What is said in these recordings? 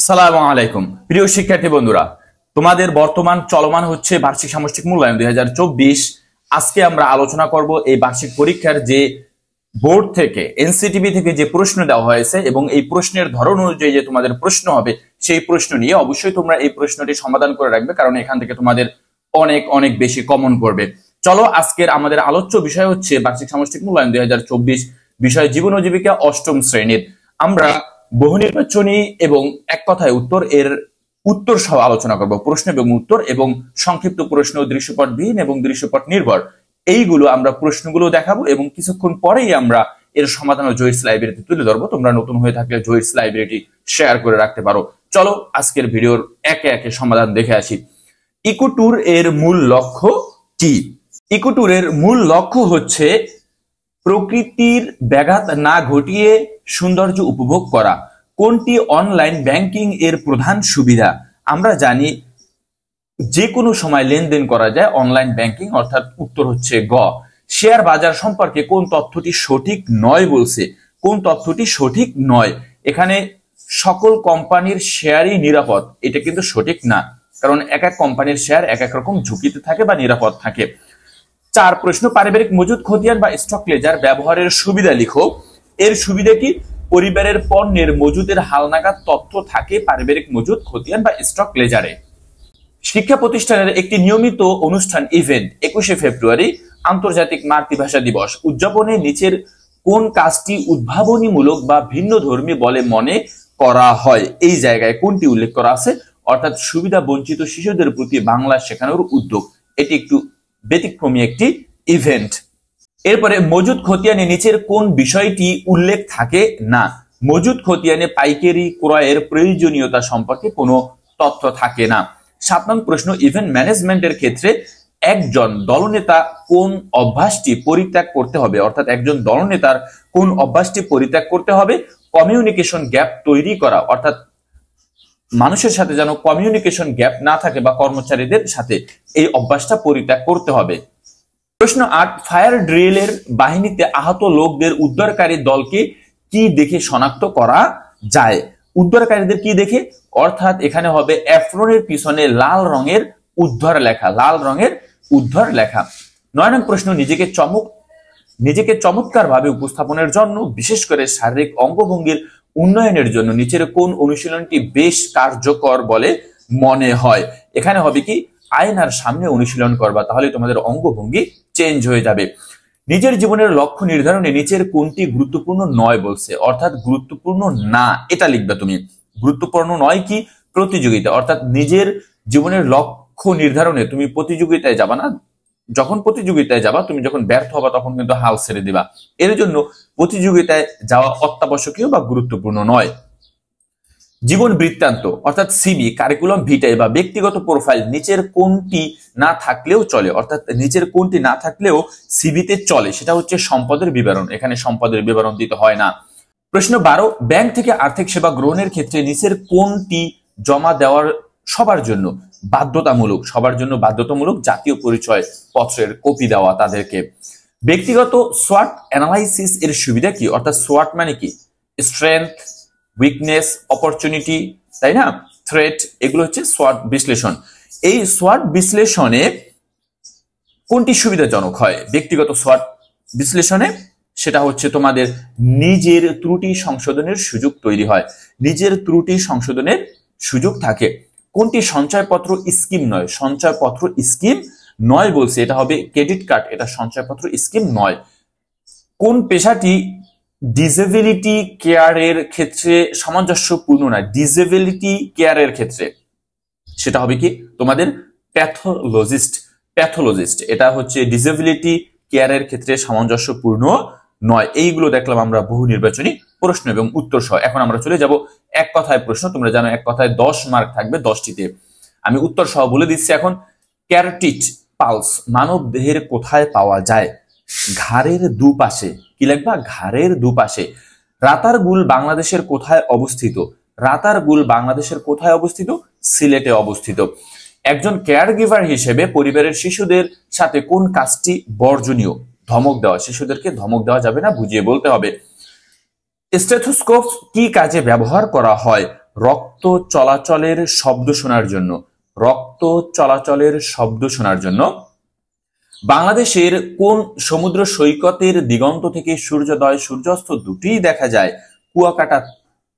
আসসালামু আলাইকুম প্রিয় শিক্ষার্থী বন্ধুরা তোমাদের বর্তমান চলমান হচ্ছে বার্ষিক সামষ্টিক মূল্যায়ন দুই আজকে আমরা আলোচনা করব এই বার্ষিক পরীক্ষার যে বোর্ড থেকে এনসিটিভি থেকে যে প্রশ্ন দেওয়া হয়েছে এবং এই প্রশ্নের ধরন অনুযায়ী যে তোমাদের প্রশ্ন হবে সেই প্রশ্ন নিয়ে অবশ্যই তোমরা এই প্রশ্নটি সমাধান করে রাখবে কারণ এখান থেকে তোমাদের অনেক অনেক বেশি কমন করবে চলো আজকের আমাদের আলোচ্য বিষয় হচ্ছে বার্ষিক সামষ্টিক মূল্যায়ন দুই বিষয় জীবন ও জীবিকা অষ্টম শ্রেণীর আমরা বহুনির্বাচনী এবং এক কথায় উত্তর এর উত্তর সহ আলোচনা করব প্রশ্ন এবং উত্তর এবং সংক্ষিপ্ত প্রশ্ন দৃশ্যপটবিহীন এবং দৃশ্যপট নির্ভর এইগুলো আমরা প্রশ্নগুলো দেখাবো এবং কিছুক্ষণ পরেই আমরা এর সমাধান জয়েস লাইব্রেরিতে তুলে ধরবো তোমরা নতুন হয়ে থাকলে জয়েস লাইব্রেরিটি শেয়ার করে রাখতে পারো চলো আজকের ভিডিওর একে একে সমাধান দেখে আসি ইকুটুর এর মূল লক্ষ্য কি ইকুটুরের মূল লক্ষ্য হচ্ছে প্রকৃতির ব্যাঘাত না ঘটিয়ে সৌন্দর্য উপভোগ করা কোনটি অনলাইন ব্যাংকিং এর প্রধান সুবিধা আমরা জানি যে কোনো সময় লেনদেন করা যায় অনলাইন ব্যাংকিং অর্থাৎ উত্তর হচ্ছে গ শেয়ার বাজার সম্পর্কে কোন তথ্যটি সঠিক নয় বলছে কোন তথ্যটি সঠিক নয় এখানে সকল কোম্পানির শেয়ারই নিরাপদ এটা কিন্তু সঠিক না কারণ এক এক কোম্পানির শেয়ার এক এক রকম ঝুঁকিতে থাকে বা নিরাপদ থাকে চার প্রশ্ন পারিবারিক মজুদ খতিয়ান বা স্টক লেজার ব্যবহারের সুবিধা লিখো এর সুবিধা কি পরিবারের পণ্যের মজুদের হালনাগাদ তথ্য থাকে পারিবারিক মজুদ খতিয়ান বা স্টক লেজারে শিক্ষা প্রতিষ্ঠানের একটি নিয়মিত অনুষ্ঠান ইভেন্ট একুশে ফেব্রুয়ারি আন্তর্জাতিক মাতৃভাষা দিবস উদযাপনে নিচের কোন কাজটি উদ্ভাবনীমূলক বা ভিন্ন ধর্মী বলে মনে করা হয় এই জায়গায় কোনটি উল্লেখ করা আছে অর্থাৎ সুবিধা বঞ্চিত শিশুদের প্রতি বাংলা শেখানোর উদ্যোগ এটি একটু ব্যতিক্রমী একটি ইভেন্ট এরপরে মজুদ খতিয়ানে নিচের কোন বিষয়টি উল্লেখ থাকে না মজুদ খতিয়ানে পাইকারি ক্রয়ের প্রয়োজনীয়তা সম্পর্কে কোনো তথ্য থাকে না সাত নং প্রশ্ন ইভেন্ট ম্যানেজমেন্টের ক্ষেত্রে একজন দলনেতা কোন অভ্যাসটি পরিত্যাগ করতে হবে অর্থাৎ একজন দলনেতার কোন অভ্যাসটি পরিত্যাগ করতে হবে কমিউনিকেশন গ্যাপ তৈরি করা অর্থাৎ মানুষের সাথে যেন কমিউনিকেশন গ্যাপ না থাকে বা কর্মচারীদের সাথে এই অভ্যাসটা পরিত্যাগ করতে হবে প্রশ্ন আট ফায়ার ড্রিলের বাহিনীতে আহত লোকদের উদ্ধারকারী দলকে কি দেখে শনাক্ত করা যায় উদ্ধারকারীদের কি দেখে অর্থাৎ এখানে হবে অ্যাফ্রনের পিছনে লাল রঙের উদ্ধার লেখা লাল রঙের উদ্ধার লেখা নয় নং প্রশ্ন নিজেকে চমক নিজেকে চমৎকারভাবে উপস্থাপনের জন্য বিশেষ করে শারীরিক অঙ্গভঙ্গির উন্নয়নের জন্য নিচের কোন অনুশীলনটি বেশ কার্যকর বলে মনে হয় এখানে হবে কি আয়নার সামনে অনুশীলন করবা তাহলে তোমাদের অঙ্গভঙ্গি চেঞ্জ হয়ে যাবে নিজের জীবনের লক্ষ্য নির্ধারণে নিচের কোনটি গুরুত্বপূর্ণ নয় বলছে অর্থাৎ গুরুত্বপূর্ণ না এটা লিখবে তুমি গুরুত্বপূর্ণ নয় কি প্রতিযোগিতা অর্থাৎ নিজের জীবনের লক্ষ্য নির্ধারণে তুমি প্রতিযোগিতায় যাবা না যখন প্রতিযোগিতায় যাবা তুমি যখন ব্যর্থ হবা তখন কিন্তু হাল ছেড়ে দিবা এর জন্য প্রতিযোগিতায় যাওয়া অত্যাবশ্যকীয় বা গুরুত্বপূর্ণ নয় জীবন বৃত্তান্ত অর্থাৎ সিবি কারিকুলাম ভিটাই বা ব্যক্তিগত প্রোফাইল নিচের কোনটি না থাকলেও চলে অর্থাৎ নিচের কোনটি না থাকলেও সিবিতে চলে সেটা হচ্ছে সম্পদের বিবরণ এখানে সম্পদের বিবরণ দিতে হয় না প্রশ্ন বারো ব্যাংক থেকে আর্থিক সেবা গ্রহণের ক্ষেত্রে নিচের কোনটি জমা দেওয়ার সবার জন্য বাধ্যতামূলক সবার জন্য বাধ্যতামূলক জাতীয় পরিচয় পত্রের কপি দেওয়া তাদেরকে ব্যক্তিগত সোয়াট অ্যানালাইসিস এর সুবিধা কি অর্থাৎ সোয়াট মানে কি স্ট্রেংথ উইকনেস অপরচুনিটি তাই না থ্রেট এগুলো হচ্ছে সোয়াট বিশ্লেষণ এই সোয়াট বিশ্লেষণে কোনটি সুবিধাজনক হয় ব্যক্তিগত সোয়াট বিশ্লেষণে সেটা হচ্ছে তোমাদের নিজের ত্রুটি সংশোধনের সুযোগ তৈরি হয় নিজের ত্রুটি সংশোধনের সুযোগ থাকে কোনটি সঞ্চয়পত্র স্কিম নয় সঞ্চয়পত্র স্কিম নয় বলছে এটা হবে ক্রেডিট কার্ড এটা সঞ্চয়পত্র স্কিম নয় কোন পেশাটি ডিজেবিলিটি কেয়ারের ক্ষেত্রে সামঞ্জস্যপূর্ণ না ডিজেবিলিটি কেয়ারের ক্ষেত্রে সেটা হবে কি তোমাদের প্যাথোলজিস্ট প্যাথোলজিস্ট এটা হচ্ছে ডিজেবিলিটি কেয়ারের ক্ষেত্রে সামঞ্জস্যপূর্ণ নয় এইগুলো দেখলাম আমরা বহু নির্বাচনী প্রশ্ন এবং উত্তর সহ এখন আমরা চলে যাব এক কথায় প্রশ্ন তোমরা জানো এক কথায় দশ মার্ক থাকবে দশটিতে আমি উত্তর সহ বলে দিচ্ছি এখন ক্যারটিট পালস মানব দেহের কোথায় পাওয়া যায় ঘাড়ের দুপাশে কি লাগবা ঘাড়ের দুপাশে রাতার গুল বাংলাদেশের কোথায় অবস্থিত রাতার গুল বাংলাদেশের কোথায় অবস্থিত সিলেটে অবস্থিত একজন কেয়ার গিভার হিসেবে পরিবারের শিশুদের সাথে কোন কাজটি বর্জনীয় ধমক দেওয়া শিশুদেরকে ধমক দেওয়া যাবে না বুঝিয়ে বলতে হবে স্টেথোস্কোপ কি কাজে ব্যবহার করা হয় রক্ত চলাচলের শব্দ শোনার জন্য রক্ত চলাচলের শব্দ শোনার জন্য বাংলাদেশের কোন সমুদ্র সৈকতের দিগন্ত থেকে সূর্যোদয় সূর্যাস্ত দুটি দেখা যায় কুয়াকাটা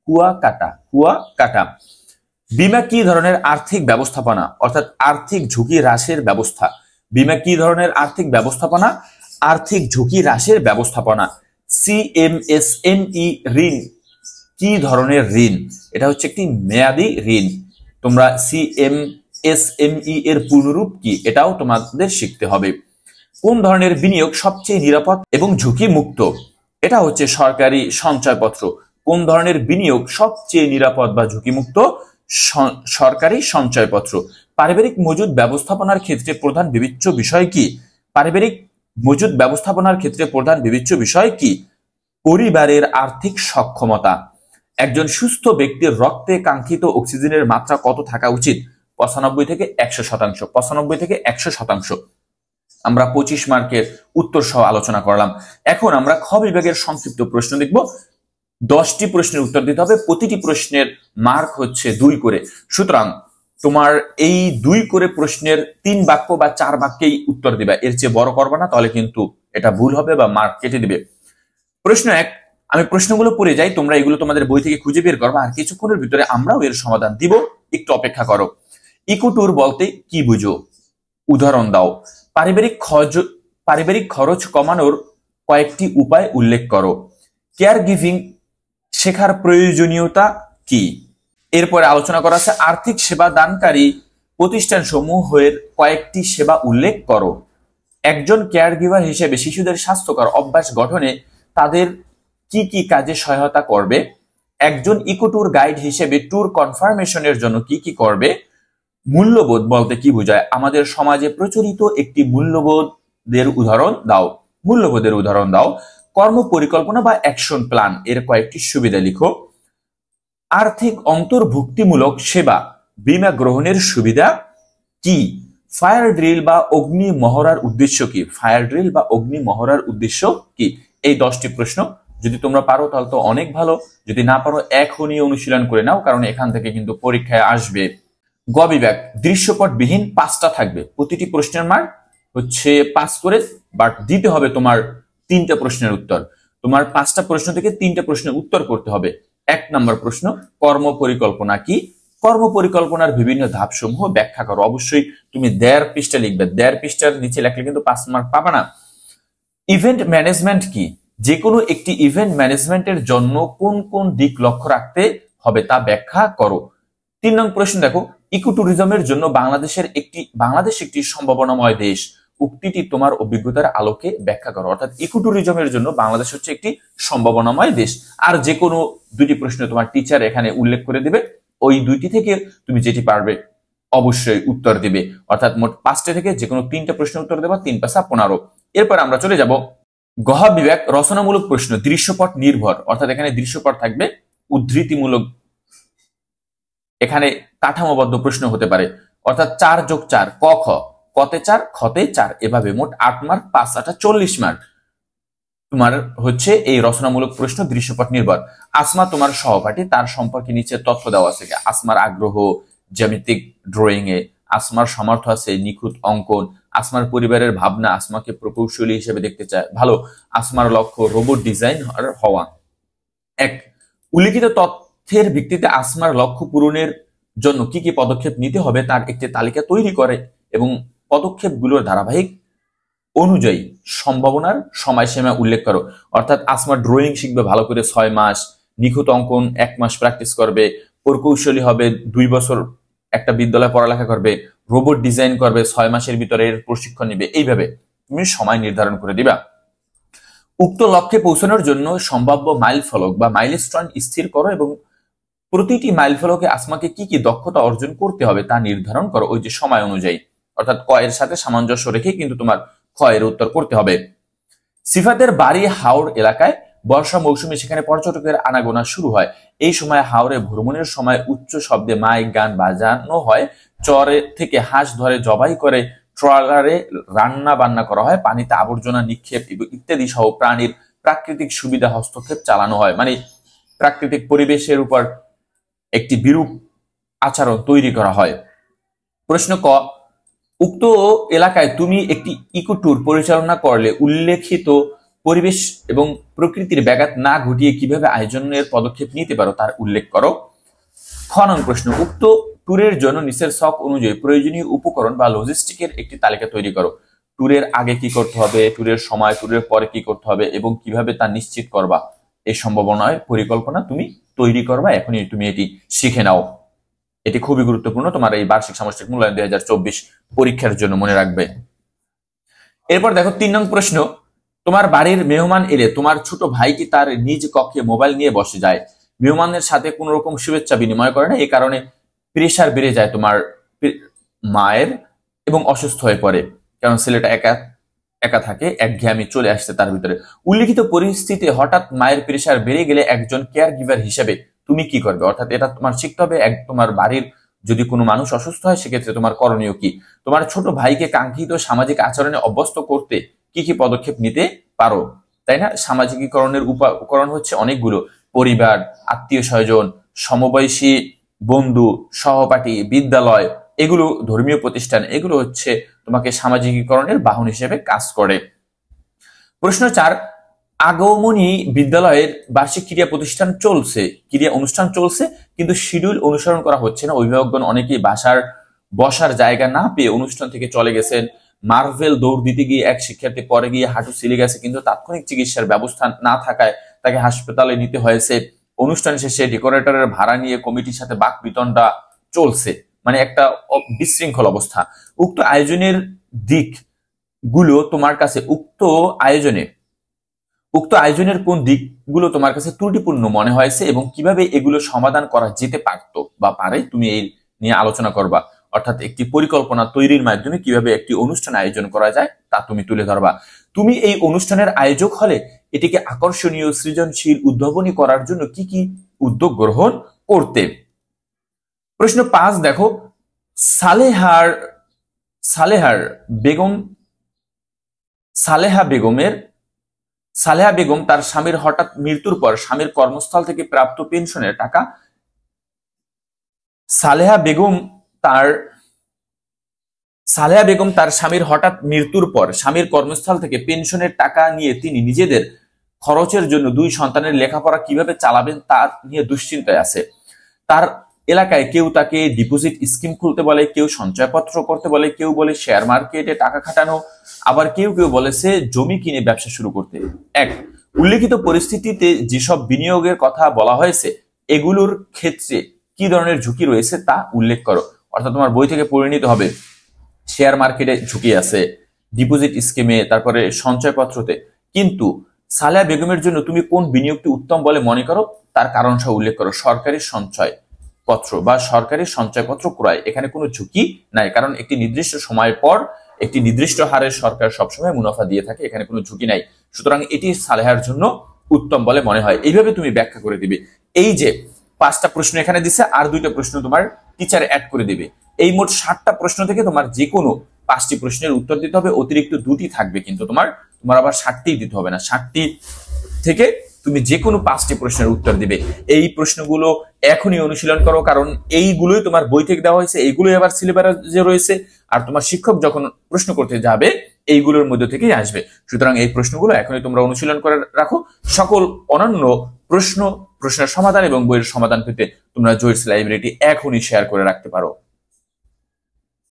কুয়াকাটা কুয়াকাটা বিমা কি ধরনের আর্থিক ব্যবস্থাপনা অর্থাৎ আর্থিক ঝুঁকি হ্রাসের ব্যবস্থা বিমা কি ধরনের আর্থিক ব্যবস্থাপনা আর্থিক ঝুঁকি হ্রাসের ব্যবস্থাপনা সিএমএসএমই ঋণ কি ধরনের ঋণ এটা হচ্ছে একটি মেয়াদি ঋণ তোমরা সিএমএসএমই এর পূর্ণরূপ কি এটাও তোমাদের শিখতে হবে কোন ধরনের বিনিয়োগ সবচেয়ে নিরাপদ এবং ঝুঁকি মুক্ত এটা হচ্ছে সরকারি সঞ্চয়পত্র কোন ধরনের বিনিয়োগ সবচেয়ে নিরাপদ বা ঝুঁকিমুক্ত সরকারি সঞ্চয়পত্র পারিবারিক মজুদ ব্যবস্থাপনার ক্ষেত্রে প্রধান বিবেচ্য বিষয় কি পারিবারিক মজুদ ব্যবস্থাপনার ক্ষেত্রে প্রধান বিবেচ্য বিষয় কি পরিবারের আর্থিক সক্ষমতা একজন সুস্থ ব্যক্তির রক্তে কাঙ্ক্ষিত অক্সিজেনের মাত্রা কত থাকা উচিত পঁচানব্বই থেকে একশো শতাংশ পঁচানব্বই থেকে একশো শতাংশ আমরা পঁচিশ মার্কের উত্তর সহ আলোচনা করলাম এখন আমরা খ বিভাগের সংক্ষিপ্ত প্রশ্ন দেখব দশটি প্রশ্নের উত্তর দিতে হবে প্রতিটি প্রশ্নের মার্ক হচ্ছে দুই করে সুতরাং তোমার এই দুই করে প্রশ্নের তিন বাক্য বা চার বাক্যেই উত্তর দিবে এর চেয়ে বড় করবে না তাহলে কিন্তু এটা ভুল হবে বা মার্ক কেটে দিবে প্রশ্ন এক আমি প্রশ্নগুলো পড়ে যাই তোমরা এগুলো তোমাদের বই থেকে খুঁজে বের করবে আর কিছুক্ষণের ভিতরে আমরাও এর সমাধান দিব একটু অপেক্ষা করো ইকুটুর বলতে কি বুঝো উদাহরণ দাও পারিবারিক খরচ পারিবারিক খরচ কমানোর কয়েকটি উপায় উল্লেখ করো কেয়ার গিভিং শেখার প্রয়োজনীয়তা কি এরপরে আলোচনা করা আছে আর্থিক সেবা দানকারী প্রতিষ্ঠান সমূহের কয়েকটি সেবা উল্লেখ করো একজন কেয়ার গিভার হিসেবে শিশুদের স্বাস্থ্যকর অভ্যাস গঠনে তাদের কি কি কাজে সহায়তা করবে একজন ইকো ট্যুর গাইড হিসেবে ট্যুর কনফার্মেশনের জন্য কি কি করবে মূল্যবোধ বলতে কি বোঝায় আমাদের সমাজে প্রচলিত একটি মূল্যবোধের উদাহরণ দাও মূল্যবোধের উদাহরণ দাও কর্ম পরিকল্পনা বা অ্যাকশন প্ল্যান এর কয়েকটি সুবিধা লিখো আর্থিক অন্তর্ভুক্তিমূলক সেবা বিমা গ্রহণের সুবিধা কি ফায়ার ড্রিল বা অগ্নি মহড়ার উদ্দেশ্য কি ফায়ার ড্রিল বা অগ্নি মহড়ার উদ্দেশ্য কি এই দশটি প্রশ্ন যদি তোমরা পারো তাহলে তো অনেক ভালো যদি না পারো এখনই অনুশীলন করে নাও কারণ এখান থেকে কিন্তু পরীক্ষায় আসবে গ বিভাগ দৃশ্যপটবিহীন পাঁচটা থাকবে প্রতিটি প্রশ্নের মার্ক হচ্ছে পাস করে বাট দিতে হবে তোমার তিনটা প্রশ্নের উত্তর তোমার পাঁচটা প্রশ্ন থেকে তিনটা প্রশ্নের উত্তর করতে হবে এক নম্বর প্রশ্ন কর্ম পরিকল্পনা কি কর্ম পরিকল্পনার বিভিন্ন ধাপসমূহ ব্যাখ্যা করো অবশ্যই তুমি দেয়ার পৃষ্ঠা লিখবে দেয়ার পৃষ্ঠার নিচে লেখলে কিন্তু পাঁচ মার্ক পাবা না ইভেন্ট ম্যানেজমেন্ট কি যে কোনো একটি ইভেন্ট ম্যানেজমেন্টের জন্য কোন কোন দিক লক্ষ্য রাখতে হবে তা ব্যাখ্যা করো তিন নং প্রশ্ন দেখো ইকো ট্যুরিজমের জন্য বাংলাদেশের একটি বাংলাদেশ একটি সম্ভাবনাময় দেশ উক্তিটি তোমার অভিজ্ঞতার আলোকে ব্যাখ্যা করো অর্থাৎ ইকোট্যুরিজমের জন্য বাংলাদেশ হচ্ছে একটি সম্ভাবনাময় দেশ আর যে কোনো দুটি প্রশ্ন তোমার টিচার এখানে উল্লেখ করে দেবে ওই দুইটি থেকে তুমি যেটি পারবে অবশ্যই উত্তর দিবে অর্থাৎ মোট পাঁচটা থেকে যে কোনো তিনটা প্রশ্ন উত্তর দেবা তিন পাশা পনেরো এরপর আমরা চলে যাব গহ বিবেক রচনামূলক প্রশ্ন দৃশ্যপট নির্ভর অর্থাৎ এখানে দৃশ্যপট থাকবে উদ্ধৃতিমূলক এখানে কাঠামোবদ্ধ প্রশ্ন হতে পারে অর্থাৎ চার যোগ চার ক খ কতে চার ক্ষতে চার এভাবে মোট আট মার্ক পাঁচ আটা চল্লিশ মার্ক তোমার হচ্ছে এই রচনামূলক প্রশ্ন দৃশ্যপট নির্ভর আসমা তোমার সহপাঠী তার সম্পর্কে নিচে তথ্য দেওয়া আছে আসমার আগ্রহ জ্যামিতিক ড্রয়িং এ আসমার সমর্থ আছে নিখুঁত অঙ্কন আসমার পরিবারের ভাবনা আসমাকে প্রকৌশলী হিসেবে দেখতে চায় ভালো আসমার লক্ষ্য রোবট ডিজাইন হওয়া এক উল্লিখিত তথ্যের ভিত্তিতে আসমার লক্ষ্য পূরণের জন্য কি কি পদক্ষেপ নিতে হবে তার একটি তালিকা তৈরি করে এবং পদক্ষেপগুলোর ধারাবাহিক অনুযায়ী সম্ভাবনার সময়সীমা উল্লেখ করো অর্থাৎ আসমা ড্রয়িং শিখবে ভালো করে ছয় মাস নিখুঁত অঙ্কন এক মাস প্র্যাকটিস করবে প্রকৌশলী হবে দুই বছর একটা বিদ্যালয়ে পড়ালেখা করবে রোবট ডিজাইন করবে ছয় মাসের ভিতরে প্রশিক্ষণ নিবে এইভাবে তুমি সময় নির্ধারণ করে দিবা উক্ত লক্ষ্যে পৌঁছানোর জন্য সম্ভাব্য মাইল ফলক বা মাইলস্টোন স্থির করো এবং প্রতিটি মাইল ফলকে আসমাকে কি কি দক্ষতা অর্জন করতে হবে তা নির্ধারণ করো ওই যে সময় অনুযায়ী অর্থাৎ ক এর সাথে সামঞ্জস্য রেখে কিন্তু তোমার খ এর উত্তর করতে হবে সিফাতের বাড়ি হাওড় এলাকায় বর্ষা মৌসুমে সেখানে পর্যটকের আনাগোনা শুরু হয় এই সময় হাওড়ে ভ্রমণের সময় উচ্চ শব্দে মাইক গান বাজানো হয় চরে থেকে হাঁস ধরে জবাই করে ট্রলারে রান্না বান্না করা হয় পানিতে আবর্জনা নিক্ষেপ ইত্যাদি সহ প্রাণীর প্রাকৃতিক সুবিধা হস্তক্ষেপ চালানো হয় মানে প্রাকৃতিক পরিবেশের উপর একটি বিরূপ আচরণ তৈরি করা হয় প্রশ্ন ক উক্ত এলাকায় তুমি একটি ইকো ট্যুর পরিচালনা করলে উল্লেখিত পরিবেশ এবং প্রকৃতির ব্যাঘাত না ঘটিয়ে কিভাবে আয়োজনের পদক্ষেপ নিতে পারো তার উল্লেখ করো খনন প্রশ্ন উক্ত ট্যুরের জন্য নিচের সব অনুযায়ী প্রয়োজনীয় উপকরণ বা লজিস্টিকের একটি তালিকা তৈরি করো ট্যুরের আগে কি করতে হবে ট্যুরের সময় ট্যুরের পরে কি করতে হবে এবং কিভাবে তা নিশ্চিত করবা এই সম্ভাবনায় পরিকল্পনা তুমি তৈরি করবা এখনই তুমি এটি শিখে নাও এটি খুবই গুরুত্বপূর্ণ তোমার এই বার্ষিক সামষ্টিক মূল্যায়ন দুই পরীক্ষার জন্য মনে রাখবে এরপর দেখো তিন নং প্রশ্ন তোমার বাড়ির মেহমান এলে তোমার ছোট ভাই কি তার নিজ কক্ষে মোবাইল নিয়ে বসে যায় মেহমানের সাথে কোন রকম শুভেচ্ছা বিনিময় করে না এই কারণে প্রেশার বেড়ে যায় তোমার মায়ের এবং অসুস্থ হয়ে পড়ে কারণ ছেলেটা একা একা থাকে এক একঘেয়ামি চলে আসছে তার ভিতরে উল্লিখিত পরিস্থিতি হঠাৎ মায়ের প্রেশার বেড়ে গেলে একজন কেয়ার গিভার হিসেবে তুমি কি করবে অর্থাৎ এটা তোমার শিখতে হবে এক তোমার বাড়ির যদি কোনো মানুষ অসুস্থ হয় সেক্ষেত্রে তোমার করণীয় কি তোমার ছোট ভাইকে কাঙ্ক্ষিত সামাজিক আচরণে অভ্যস্ত করতে কি কি পদক্ষেপ নিতে পারো তাই না সামাজিকীকরণের উপকরণ হচ্ছে অনেকগুলো পরিবার আত্মীয় স্বজন সমবয়সী বন্ধু সহপাঠী বিদ্যালয় এগুলো ধর্মীয় প্রতিষ্ঠান এগুলো হচ্ছে তোমাকে সামাজিকীকরণের বাহন হিসেবে কাজ করে প্রশ্ন চার আগমনী বিদ্যালয়ের বার্ষিক ক্রিয়া প্রতিষ্ঠান চলছে ক্রিয়া অনুষ্ঠান চলছে কিন্তু শিডিউল অনুসরণ করা হচ্ছে না অভিভাবকগণ অনেকেই বাসার বসার জায়গা না পেয়ে অনুষ্ঠান থেকে চলে গেছেন মার্ভেল দৌড় দিতে গিয়ে এক শিক্ষার্থী পরে গিয়ে হাঁটু চিলে গেছে কিন্তু তাৎক্ষণিক চিকিৎসার ব্যবস্থা না থাকায় তাকে হাসপাতালে নিতে হয়েছে অনুষ্ঠান শেষে ডেকোরেটরের ভাড়া নিয়ে কমিটির সাথে বাক বিতনটা চলছে মানে একটা বিশৃঙ্খল অবস্থা উক্ত আয়োজনের দিক গুলো তোমার কাছে উক্ত আয়োজনে উক্ত আয়োজনের কোন দিকগুলো তোমার কাছে ত্রুটিপূর্ণ মনে হয়েছে এবং কিভাবে এগুলো সমাধান করা যেতে পারত বা পারে তুমি এই নিয়ে আলোচনা করবা অর্থাৎ একটি পরিকল্পনা তৈরির মাধ্যমে কিভাবে একটি অনুষ্ঠান আয়োজন করা যায় তা তুমি তুলে ধরবা তুমি এই অনুষ্ঠানের আয়োজক হলে এটিকে আকর্ষণীয় সৃজনশীল উদ্ভাবনী করার জন্য কি কি উদ্যোগ গ্রহণ করতে প্রশ্ন পাঁচ দেখো সালেহার সালেহার বেগম সালেহা বেগমের সালেহা বেগম তার স্বামীর হঠাৎ মৃত্যুর পর স্বামীর কর্মস্থল থেকে প্রাপ্ত পেনশনের টাকা সালেহা বেগম তার সালেহা বেগম তার স্বামীর হঠাৎ মৃত্যুর পর স্বামীর কর্মস্থল থেকে পেনশনের টাকা নিয়ে তিনি নিজেদের খরচের জন্য দুই সন্তানের লেখাপড়া কিভাবে চালাবেন তার নিয়ে দুশ্চিন্তায় আছে তার এলাকায় কেউ তাকে ডিপোজিট স্কিম খুলতে বলে কেউ সঞ্চয়পত্র করতে বলে কেউ বলে শেয়ার মার্কেটে টাকা খাটানো আবার কেউ কেউ বলেছে জমি কিনে ব্যবসা শুরু করতে এক উল্লেখিত পরিস্থিতিতে যেসব বিনিয়োগের কথা বলা হয়েছে এগুলোর ক্ষেত্রে কি ধরনের ঝুঁকি রয়েছে তা উল্লেখ করো অর্থাৎ তোমার বই থেকে পরিণত হবে শেয়ার মার্কেটে ঝুঁকি আছে ডিপোজিট স্কিমে তারপরে সঞ্চয়পত্রতে কিন্তু সালেয়া বেগমের জন্য তুমি কোন বিনিয়োগটি উত্তম বলে মনে করো তার কারণ সহ উল্লেখ করো সরকারি সঞ্চয় পত্র বা সরকারি সঞ্চয়পত্র ক্রয় এখানে কোনো ঝুঁকি নাই কারণ একটি নির্দিষ্ট সময় পর একটি নির্দিষ্ট হারে সরকার সবসময় মুনাফা দিয়ে থাকে এখানে কোনো ঝুঁকি নাই সুতরাং এটি সালেহার জন্য উত্তম বলে মনে হয় এইভাবে তুমি ব্যাখ্যা করে দিবে এই যে পাঁচটা প্রশ্ন এখানে দিছে আর দুইটা প্রশ্ন তোমার টিচার অ্যাড করে দিবে এই মোট ষাটটা প্রশ্ন থেকে তোমার যে কোনো পাঁচটি প্রশ্নের উত্তর দিতে হবে অতিরিক্ত দুটি থাকবে কিন্তু তোমার তোমার আবার ষাটটি দিতে হবে না ষাটটি থেকে তুমি যে কোনো পাঁচটি প্রশ্নের উত্তর দিবে এই প্রশ্নগুলো এখনই অনুশীলন করো কারণ এইগুলোই তোমার বই থেকে দেওয়া হয়েছে এইগুলোই আবার সিলেবাসে রয়েছে আর তোমার শিক্ষক যখন প্রশ্ন করতে যাবে এইগুলোর মধ্যে থেকেই আসবে সুতরাং এই প্রশ্নগুলো এখনই তোমরা অনুশীলন করে রাখো সকল অনন্য প্রশ্ন প্রশ্নের সমাধান এবং বইয়ের সমাধান পেতে তোমরা জয়েস লাইব্রেরিটি এখনই শেয়ার করে রাখতে পারো